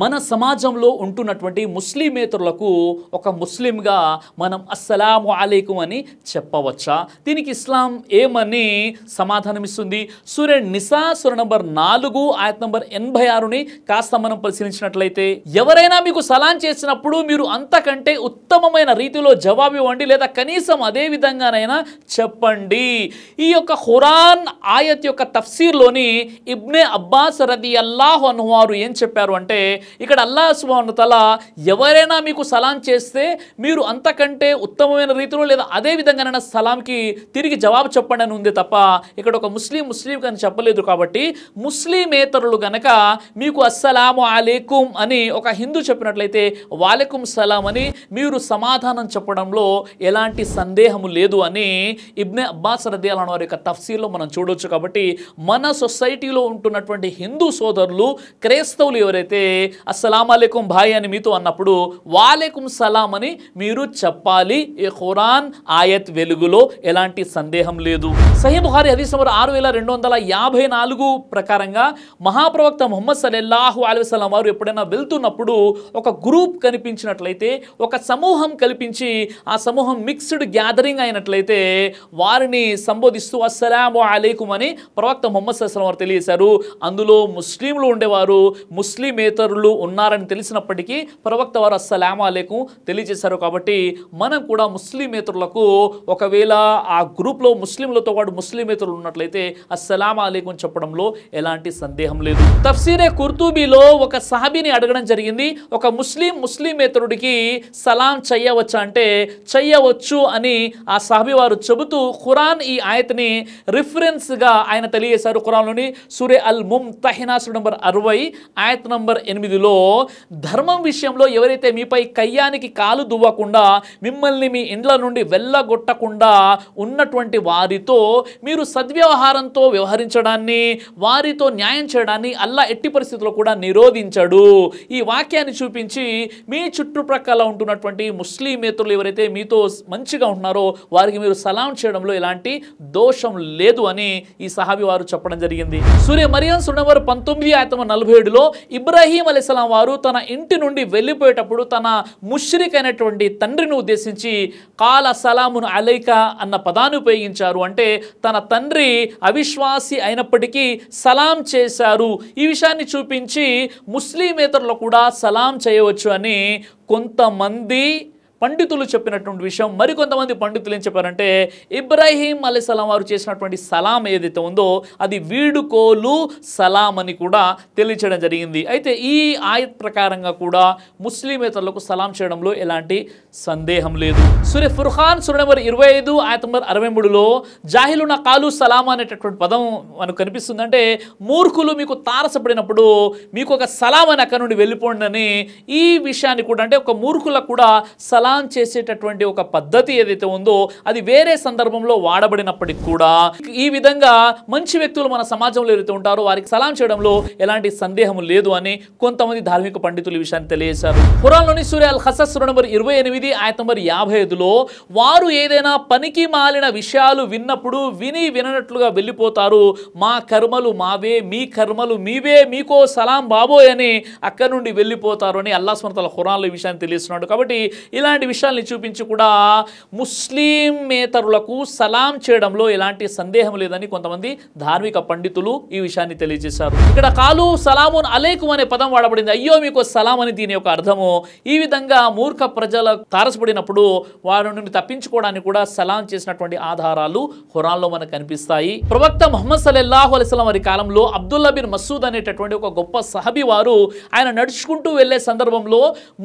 మన సమాజంలో ఉంటున్నటువంటి ముస్లిమేతరులకు ఒక ముస్లింగా మనం అస్సలాము అలైకుం అని చెప్పవచ్చా దీనికి ఇస్లాం ఏమని సమాధానమిస్తుంది సూర్య నిసా సూర్య నంబర్ నాలుగు ఆయత నంబర్ ఎనభై ఆరుని కాస్త మనం పరిశీలించినట్లయితే ఎవరైనా మీకు సలాం చేసినప్పుడు మీరు అంతకంటే ఉత్తమమైన రీతిలో జవాబు ఇవ్వండి లేదా కనీసం అదే విధంగానైనా చెప్పండి ఈ యొక్క హురాన్ ఆయత్ యొక్క తఫ్సీర్లోని ఇబ్నే అబ్బాస్ రది అల్లాహ్ అనువారు ఏం చెప్పారు అంటే ఇక్కడ అల్లా తల ఎవరైనా మీకు సలాం చేస్తే మీరు అంతకంటే ఉత్తమమైన రీతిలో లేదా అదే విధంగానైనా సలాంకి తిరిగి జవాబు చెప్పండి అని ఉంది తప్ప ఇక్కడ ఒక ముస్లిం ముస్లిం అని చెప్పలేదు కాబట్టి ముస్లిమేతరులు గనక మీకు అస్సలాము అలేకుం అని ఒక హిందూ చెప్పినట్లయితే వాలేకుం సలాం అని మీరు సమాధానం చెప్పడంలో ఎలాంటి సందేహము లేదు అని ఇబ్నే అబ్బాస్ రదియాలన్న వారి యొక్క తఫ్సీల్లో మనం చూడవచ్చు కాబట్టి మన సొసైటీలో ఉంటున్నటువంటి హిందూ సోదరులు క్రైస్తవులు ఎవరైతే అస్సలాం భాయ్ అని మీతో అన్నప్పుడు వాలేకుం సలాం అని మీరు చెప్పాలి ఏ ఖురాన్ ఆయత్ వెలుగులో ఎలాంటి సందేహం లేదు సహీ బుహారి హదీస్ నెంబర్ ఆరు వేల రెండు వందల యాభై నాలుగు ప్రకారంగా మహాప్రవక్త ముహమ్మద్ సలెల్లాహు అలైవలం వారు ఎప్పుడైనా వెళ్తున్నప్పుడు ఒక గ్రూప్ కనిపించినట్లయితే ఒక సమూహం కల్పించి ఆ సమూహం మిక్స్డ్ గ్యాదరింగ్ అయినట్లయితే వారిని సంబోధిస్తూ అస్సలాము అలైకుం అని ప్రవక్త ముహమ్మద్ సల్లం వారు తెలియజేశారు అందులో ముస్లింలు ఉండేవారు ముస్లిమేతరులు పౌరులు ఉన్నారని తెలిసినప్పటికీ ప్రవక్త వారు అస్సలామా లేకు తెలియజేశారు కాబట్టి మనం కూడా ముస్లిమేతరులకు ఒకవేళ ఆ గ్రూప్లో ముస్లింలతో పాటు ముస్లిమేతరులు ఉన్నట్లయితే అస్సలామా లేకు చెప్పడంలో ఎలాంటి సందేహం లేదు తఫ్సీరే కుర్తూబీలో ఒక సహాబీని అడగడం జరిగింది ఒక ముస్లిం ముస్లిమేతరుడికి సలాం చెయ్యవచ్చా అంటే చెయ్యవచ్చు అని ఆ సహాబీ వారు చెబుతూ ఖురాన్ ఈ ఆయతని రిఫరెన్స్గా ఆయన తెలియజేశారు ఖురాన్లోని సూర్య అల్ ముమ్ తహినాసు నంబర్ అరవై ఆయత్ నంబర్ ఎనిమిది ఎనిమిదిలో ధర్మం విషయంలో ఎవరైతే మీపై కయ్యానికి కాలు దువ్వకుండా మిమ్మల్ని మీ ఇండ్ల నుండి వెళ్ళగొట్టకుండా ఉన్నటువంటి వారితో మీరు సద్వ్యవహారంతో వ్యవహరించడాన్ని వారితో న్యాయం చేయడాన్ని అల్లా ఎట్టి పరిస్థితుల్లో కూడా నిరోధించడు ఈ వాక్యాన్ని చూపించి మీ చుట్టుప్రక్కల ఉంటున్నటువంటి ముస్లిమేతరులు ఎవరైతే మీతో మంచిగా ఉంటున్నారో వారికి మీరు సలాం చేయడంలో ఎలాంటి దోషం లేదు అని ఈ సహాబి వారు చెప్పడం జరిగింది సూర్య మరియం సున్నవారు పంతొమ్మిది ఆయన నలభై ఏడులో ఇబ్రాహీం అలీ అలైస్లాం వారు తన ఇంటి నుండి వెళ్ళిపోయేటప్పుడు తన ముష్రిక్ అయినటువంటి తండ్రిని ఉద్దేశించి కాల సలామును అలైక అన్న పదాన్ని ఉపయోగించారు అంటే తన తండ్రి అవిశ్వాసి అయినప్పటికీ సలాం చేశారు ఈ విషయాన్ని చూపించి ముస్లిమేతరులు కూడా సలాం చేయవచ్చు అని కొంతమంది పండితులు చెప్పినటువంటి విషయం మరికొంతమంది పండితులు ఏం చెప్పారంటే ఇబ్రాహీం సలాం వారు చేసినటువంటి సలాం ఏదైతే ఉందో అది వీడుకోలు సలాం అని కూడా తెలియచేయడం జరిగింది అయితే ఈ ఆయత్ ప్రకారంగా కూడా ముస్లిమేతరులకు సలాం చేయడంలో ఎలాంటి సందేహం లేదు సురే ఫుర్హాన్ సూర్య నెంబర్ ఇరవై ఐదు ఆయత నెంబర్ అరవై మూడులో నా కాలు సలాం అనేటటువంటి పదం మనకు అంటే మూర్ఖులు మీకు తారసపడినప్పుడు మీకు ఒక సలాం అని అక్కడ నుండి వెళ్ళిపోండి అని ఈ విషయాన్ని కూడా అంటే ఒక మూర్ఖులకు కూడా సలాం కలాం చేసేటటువంటి ఒక పద్ధతి ఏదైతే ఉందో అది వేరే సందర్భంలో వాడబడినప్పటికి కూడా ఈ విధంగా మంచి వ్యక్తులు మన సమాజంలో ఏదైతే ఉంటారో వారికి సలాం చేయడంలో ఎలాంటి సందేహం లేదు అని కొంతమంది ధార్మిక పండితులు ఈ విషయాన్ని తెలియజేశారు ఖురాన్లోని సూర్య అల్ హసస్ నంబర్ ఇరవై ఎనిమిది ఆయన నంబర్ యాభై ఐదులో వారు ఏదైనా పనికి మాలిన విషయాలు విన్నప్పుడు విని వినట్లుగా వెళ్ళిపోతారు మా కర్మలు మావే మీ కర్మలు మీవే మీకో సలాం బాబోయ్ అని అక్కడి నుండి వెళ్ళిపోతారు అని అల్లా స్మృతల ఈ విషయాన్ని తెలియజేస్తున్నాడు కాబట్టి ఇలాంటి ఇలాంటి విషయాల్ని చూపించి కూడా ముస్లిం నేతరులకు సలాం చేయడంలో ఎలాంటి సందేహం లేదని కొంతమంది ధార్మిక పండితులు ఈ విషయాన్ని తెలియజేశారు ఇక్కడ కాలు సలామున్ అలేకుం అనే పదం వాడబడింది అయ్యో మీకు సలాం అని దీని యొక్క అర్థము ఈ విధంగా మూర్ఖ ప్రజల తారసపడినప్పుడు వారి నుండి తప్పించుకోవడానికి కూడా సలాం చేసినటువంటి ఆధారాలు హురాన్లో మనకు కనిపిస్తాయి ప్రవక్త మొహమ్మద్ సలెల్లాహు అలిస్లం వారి కాలంలో అబ్దుల్లా బిన్ మసూద్ అనేటటువంటి ఒక గొప్ప సహబి వారు ఆయన నడుచుకుంటూ వెళ్లే సందర్భంలో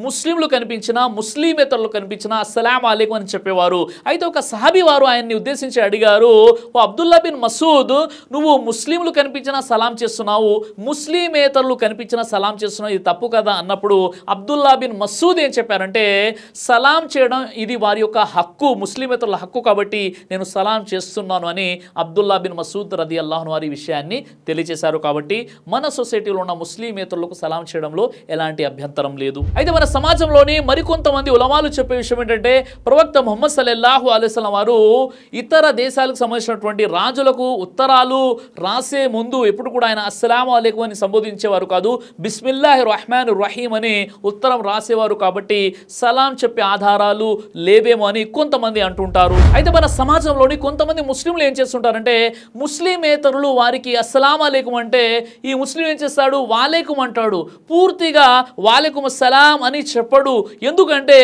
ముస్లింలు కనిపించిన ముస్లిమేతరులు రూపంలో కనిపించినా అస్సలాం అలీకం అని చెప్పేవారు అయితే ఒక సహాబీ వారు ఆయన్ని ఉద్దేశించి అడిగారు ఓ అబ్దుల్లా బిన్ మసూద్ నువ్వు ముస్లింలు కనిపించినా సలాం చేస్తున్నావు ముస్లిమేతరులు కనిపించినా సలాం చేస్తున్నావు ఇది తప్పు కదా అన్నప్పుడు అబ్దుల్లా బిన్ మసూద్ ఏం చెప్పారంటే సలాం చేయడం ఇది వారి యొక్క హక్కు ముస్లిమేతరుల హక్కు కాబట్టి నేను సలాం చేస్తున్నాను అని అబ్దుల్లా బిన్ మసూద్ రది అల్లాహన్ వారి విషయాన్ని తెలియజేశారు కాబట్టి మన సొసైటీలో ఉన్న ముస్లిమేతరులకు సలాం చేయడంలో ఎలాంటి అభ్యంతరం లేదు అయితే మన సమాజంలోని మరికొంతమంది ఉలమాలు చెప్పే విషయం ఏంటంటే ప్రవక్త మొహమ్మద్ సలెల్లాహు అలెస్లం వారు ఇతర దేశాలకు సంబంధించినటువంటి రాజులకు ఉత్తరాలు రాసే ముందు ఎప్పుడు కూడా ఆయన అస్సలాం అలేకు అని సంబోధించేవారు కాదు బిస్మిల్లాహి రహమాన్ రహీం అని ఉత్తరం రాసేవారు కాబట్టి సలాం చెప్పే ఆధారాలు లేవేమో అని కొంతమంది అంటుంటారు అయితే మన సమాజంలోని కొంతమంది ముస్లింలు ఏం చేస్తుంటారంటే ముస్లిమేతరులు వారికి అస్సలాం అలేకం అంటే ఈ ముస్లిం ఏం చేస్తాడు వాలేకుమంటాడు అంటాడు పూర్తిగా వాలేకుమ సలాం అని చెప్పడు ఎందుకంటే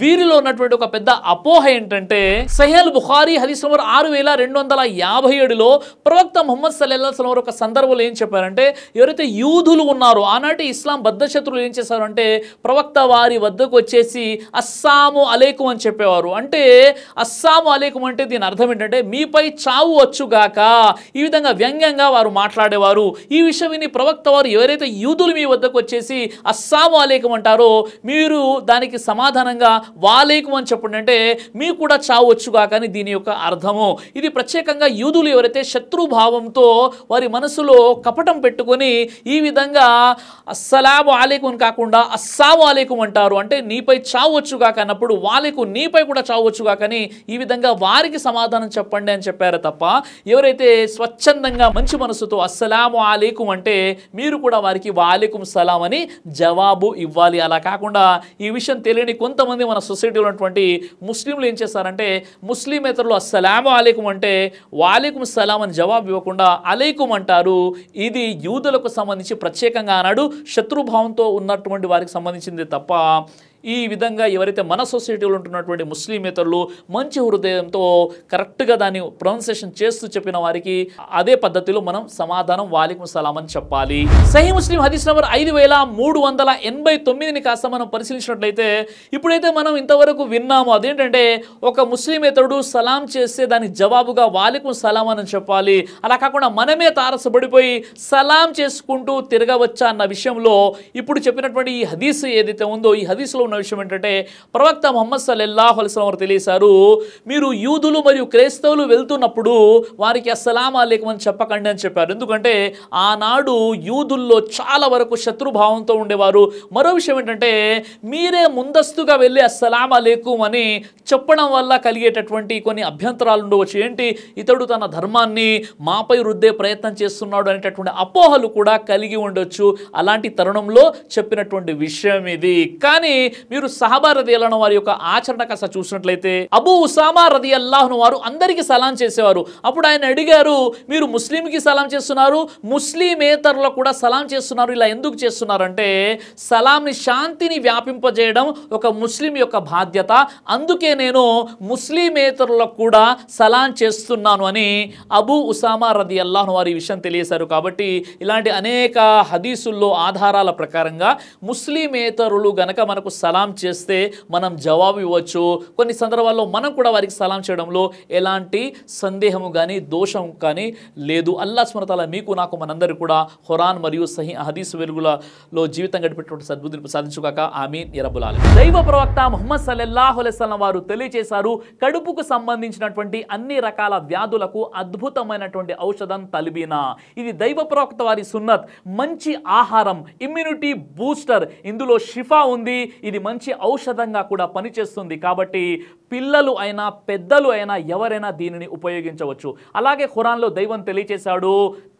వీరిలో ఉన్నటువంటి ఒక పెద్ద అపోహ ఏంటంటే సహెల్ బుఖారీ హదీస్ నంబర్ ఆరు వేల రెండు వందల యాభై ఏడులో ప్రవక్త మొహమ్మద్ సల్లెల్లా సలం ఒక సందర్భంలో ఏం చెప్పారంటే ఎవరైతే యూదులు ఉన్నారో ఆనాటి ఇస్లాం బద్ధశత్రులు ఏం చేశారంటే ప్రవక్త వారి వద్దకు వచ్చేసి అస్సాము అలేకు అని చెప్పేవారు అంటే అస్సాము అలేకు అంటే దీని అర్థం ఏంటంటే మీపై చావు వచ్చుగాక ఈ విధంగా వ్యంగ్యంగా వారు మాట్లాడేవారు ఈ విషయం విని ప్రవక్త వారు ఎవరైతే యూదులు మీ వద్దకు వచ్చేసి అస్సాము అలేకం అంటారో మీరు దానికి సమాధానంగా వాలేకు అని చెప్పండి అంటే మీకు కూడా చావచ్చుగా కానీ దీని యొక్క అర్థము ఇది ప్రత్యేకంగా యూదులు ఎవరైతే శత్రుభావంతో వారి మనసులో కపటం పెట్టుకొని ఈ విధంగా అస్సలాబు ఆలేకు అని కాకుండా అస్సావు ఆలేకు అంటారు అంటే నీపై చావచ్చుగా కానప్పుడు వాలేకు నీపై కూడా చావచ్చుగా కానీ ఈ విధంగా వారికి సమాధానం చెప్పండి అని చెప్పారు తప్ప ఎవరైతే స్వచ్ఛందంగా మంచి మనసుతో అస్సలాము ఆలేకుం అంటే మీరు కూడా వారికి వాలేకుం సలాం అని జవాబు ఇవ్వాలి అలా కాకుండా ఈ విషయం తెలియని కొంతమంది కొంతమంది మన సొసైటీలో ఉన్నటువంటి ముస్లింలు ఏం చేస్తారంటే ముస్లిమేతరులు అస్సలాము అలైకుం అంటే వాలేకుం సలాం అని జవాబు ఇవ్వకుండా అలైకుం అంటారు ఇది యూదులకు సంబంధించి ప్రత్యేకంగా అన్నాడు శత్రుభావంతో ఉన్నటువంటి వారికి సంబంధించింది తప్ప ఈ విధంగా ఎవరైతే మన సొసైటీలో ఉంటున్నటువంటి ముస్లిమేతరులు మంచి హృదయంతో కరెక్ట్గా దాన్ని ప్రొనౌన్సియేషన్ చేస్తూ చెప్పిన వారికి అదే పద్ధతిలో మనం సమాధానం వాలికు సలాం అని చెప్పాలి సహీ ముస్లిం హదీస్ నెంబర్ ఐదు వేల మూడు వందల ఎనభై తొమ్మిదిని కాస్త మనం పరిశీలించినట్లయితే ఇప్పుడైతే మనం ఇంతవరకు విన్నాము అదేంటంటే ఒక ముస్లిమేతరుడు సలాం చేస్తే దానికి జవాబుగా వాలికు సలాం అని చెప్పాలి అలా కాకుండా మనమే తారసపడిపోయి సలాం చేసుకుంటూ తిరగవచ్చా అన్న విషయంలో ఇప్పుడు చెప్పినటువంటి ఈ హదీస్ ఏదైతే ఉందో ఈ హదీస్లో ఉన్న విషయం ఏంటంటే ప్రవక్త మొహమ్మద్ సల్లెల్లాహు అలస్లం వారు తెలియసారు మీరు యూదులు మరియు క్రైస్తవులు వెళ్తున్నప్పుడు వారికి అస్సలాం అని చెప్పకండి అని చెప్పారు ఎందుకంటే ఆనాడు యూదుల్లో చాలా వరకు శత్రుభావంతో ఉండేవారు మరో విషయం ఏంటంటే మీరే ముందస్తుగా వెళ్ళి అస్సలాం అలేకుం అని చెప్పడం వల్ల కలిగేటటువంటి కొన్ని అభ్యంతరాలు ఉండవచ్చు ఏంటి ఇతడు తన ధర్మాన్ని మాపై రుద్దే ప్రయత్నం చేస్తున్నాడు అనేటటువంటి అపోహలు కూడా కలిగి ఉండొచ్చు అలాంటి తరుణంలో చెప్పినటువంటి విషయం ఇది కానీ మీరు సహబా రది అల్లాహ్ వారి యొక్క ఆచరణ కాస్త చూసినట్లయితే అబూ ఉసామా రది అల్లాహ్ను వారు అందరికీ సలాం చేసేవారు అప్పుడు ఆయన అడిగారు మీరు ముస్లింకి సలాం చేస్తున్నారు ముస్లిమేతరులకు కూడా సలాం చేస్తున్నారు ఇలా ఎందుకు చేస్తున్నారంటే సలాంని శాంతిని వ్యాపింపజేయడం ఒక ముస్లిం యొక్క బాధ్యత అందుకే నేను ముస్లిమేతరులకు కూడా సలాం చేస్తున్నాను అని అబూ ఉసామా రది అల్లాహ్ వారు ఈ విషయం తెలియశారు కాబట్టి ఇలాంటి అనేక హదీసుల్లో ఆధారాల ప్రకారంగా ముస్లిమేతరులు గనక మనకు సలాం చేస్తే మనం జవాబు ఇవ్వచ్చు కొన్ని సందర్భాల్లో మనం కూడా వారికి సలాం చేయడంలో ఎలాంటి సందేహము కానీ దోషం కానీ లేదు అల్లా స్మరతాల మీకు నాకు మనందరూ కూడా హురాన్ మరియు సహీ హదీస్ వెలుగులలో జీవితం గడిపేటువంటి సద్బుద్ధిని సాధించుకోక ఆమీన్ ఎరబులాలి దైవ ప్రవక్త ముహమ్మద్ సల్లెల్లాహు అలెస్లం వారు తెలియజేశారు కడుపుకు సంబంధించినటువంటి అన్ని రకాల వ్యాధులకు అద్భుతమైనటువంటి ఔషధం తలిబీనా ఇది దైవ ప్రవక్త వారి సున్నత్ మంచి ఆహారం ఇమ్యూనిటీ బూస్టర్ ఇందులో షిఫా ఉంది ఇది ఇది మంచి ఔషధంగా కూడా పనిచేస్తుంది కాబట్టి పిల్లలు అయినా పెద్దలు అయినా ఎవరైనా దీనిని ఉపయోగించవచ్చు అలాగే ఖురాన్లో దైవం తెలియచేశాడు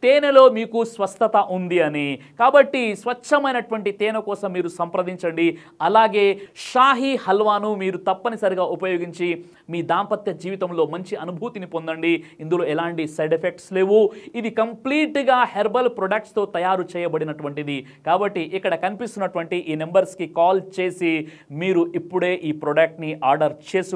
తేనెలో మీకు స్వస్థత ఉంది అని కాబట్టి స్వచ్ఛమైనటువంటి తేనె కోసం మీరు సంప్రదించండి అలాగే షాహీ హల్వాను మీరు తప్పనిసరిగా ఉపయోగించి మీ దాంపత్య జీవితంలో మంచి అనుభూతిని పొందండి ఇందులో ఎలాంటి సైడ్ ఎఫెక్ట్స్ లేవు ఇది కంప్లీట్గా హెర్బల్ ప్రొడక్ట్స్తో తయారు చేయబడినటువంటిది కాబట్టి ఇక్కడ కనిపిస్తున్నటువంటి ఈ నెంబర్స్కి కాల్ చేసి మీరు ఇప్పుడే ఈ ప్రోడక్ట్ని ఆర్డర్ చేసు